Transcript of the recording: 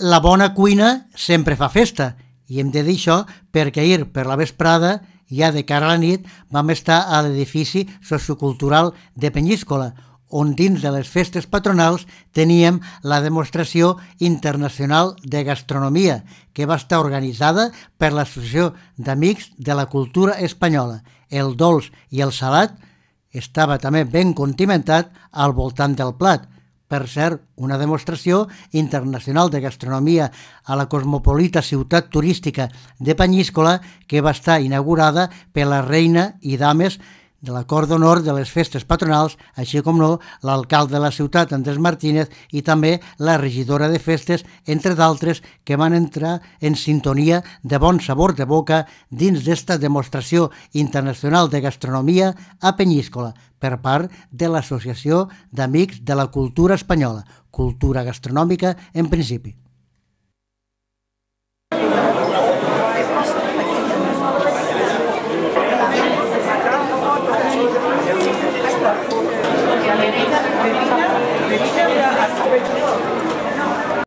la bona cuina sempre fa festa, i hem de dir això perquè ahir per la vesprada, ja de cara a la nit, vam estar a l'edifici sociocultural de Penyíscola, on dins de les festes patronals teníem la demostració internacional de gastronomia, que va estar organitzada per l'Associació d'Amics de la Cultura Espanyola. El dolç i el salat estava també ben condimentat al voltant del plat – per cert, una demostració internacional de gastronomia a la cosmopolita ciutat turística de Panyíscola que va estar inaugurada per la reina i dames de l'acord d'honor de les festes patronals, així com no, l'alcalde de la ciutat, Andrés Martínez, i també la regidora de festes, entre d'altres, que van entrar en sintonia de bon sabor de boca dins d'esta demostració internacional de gastronomia a Penyíscola, per part de l'Associació d'Amics de la Cultura Espanyola, cultura gastronòmica en principi.